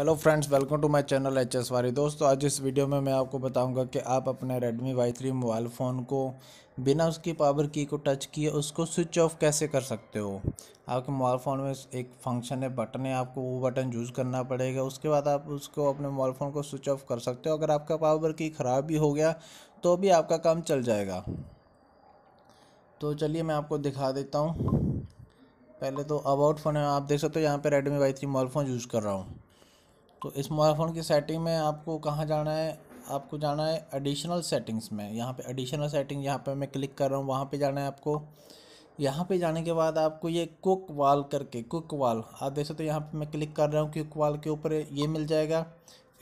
hello friends welcome to my channel H S Wari दोस्तों आज इस वीडियो में मैं आपको बताऊंगा कि आप अपने Redmi Y three mobile phone को बिना उसकी पावर की को टच किए उसको स्विच ऑफ कैसे कर सकते हो आपके मोबाइल फ़ोन में एक फंक्शन है बटन है आपको वो बटन यूज़ करना पड़ेगा उसके बाद आप उसको अपने मोबाइल फ़ोन को स्विच ऑफ कर सकते हो अगर आपका पावर की ख़राब भी हो गया तो भी आपका काम चल जाएगा तो चलिए मैं आपको दिखा देता हूँ पहले तो अबाउट फ़ोन है आप देख सकते हो यहाँ पर Redmi Y three mobile phone use कर रहा हूँ तो इस मोबाइल फ़ोन की सेटिंग में आपको कहाँ जाना है आपको जाना है एडिशनल सेटिंग्स में यहाँ पे एडिशनल सेटिंग यहाँ पे मैं क्लिक कर रहा हूँ वहाँ पे जाना है आपको यहाँ पे जाने के बाद आपको ये कुक वाल करके कुक वाल आप देख सकते हो यहाँ पे मैं क्लिक कर रहा हूँ कुक वाल के ऊपर ये मिल जाएगा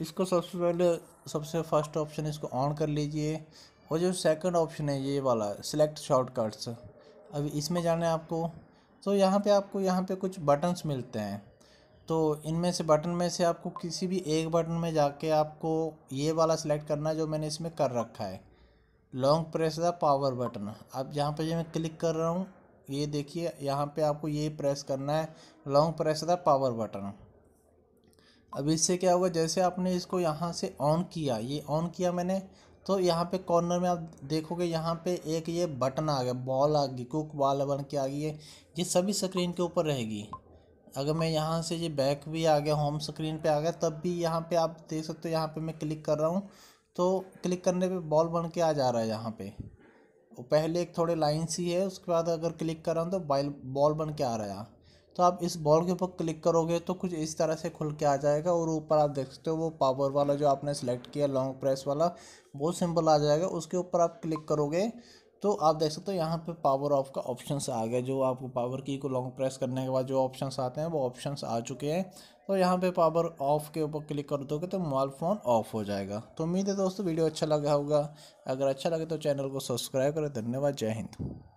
इसको सबसे पहले सबसे फर्स्ट ऑप्शन इसको ऑन कर लीजिए और जो सेकेंड ऑप्शन है ये वाला सिलेक्ट शॉर्टकट्स अभी इसमें जाना है आपको तो यहाँ पर आपको यहाँ पर कुछ बटन्स मिलते हैं तो इनमें से बटन में से आपको किसी भी एक बटन में जाके आपको ये वाला सिलेक्ट करना है जो मैंने इसमें कर रखा है long press the power button अब जहाँ पर मैं क्लिक कर रहा हूँ ये देखिए यहाँ पे आपको ये प्रेस करना है long press the power button अब इससे क्या होगा जैसे आपने इसको यहाँ से ऑन किया ये ऑन किया मैंने तो यहाँ पे कॉर्नर में आप देखोगे यहाँ पे एक ये बटन आ गया बॉल आ गई कुक बॉल बन के आ गई है ये सभी स्क्रीन के ऊपर रहेगी अगर मैं यहाँ से ये बैक भी आ गया होम स्क्रीन पे आ गया तब भी यहाँ पे आप देख सकते हो यहाँ पे मैं क्लिक कर रहा हूँ तो क्लिक करने पे बॉल बन के आ जा रहा है यहाँ पे पहले एक थोड़े लाइन सी है उसके बाद अगर क्लिक कर रहा हूँ तो बॉल बॉल बन के आ रहा है तो आप इस बॉल के ऊपर क्लिक करोगे तो कुछ इस तरह से खुल के आ जाएगा और ऊपर आप देख सकते हो वो पावर वाला जो आपने सेलेक्ट किया लॉन्ग प्रेस वाला वो सिंबल आ जाएगा उसके ऊपर आप क्लिक करोगे तो आप देख सकते हो यहाँ पे पावर ऑफ का ऑप्शंस आ गया जो आपको पावर की को लॉन्ग प्रेस करने के बाद जो ऑप्शंस आते हैं वो ऑप्शंस आ चुके हैं तो यहाँ पे पावर ऑफ़ के ऊपर क्लिक कर दोगे तो मोबाइल फ़ोन ऑफ हो जाएगा तो उम्मीद है दोस्तों वीडियो अच्छा लगा होगा अगर अच्छा लगे तो चैनल को सब्सक्राइब करें धन्यवाद जय हिंद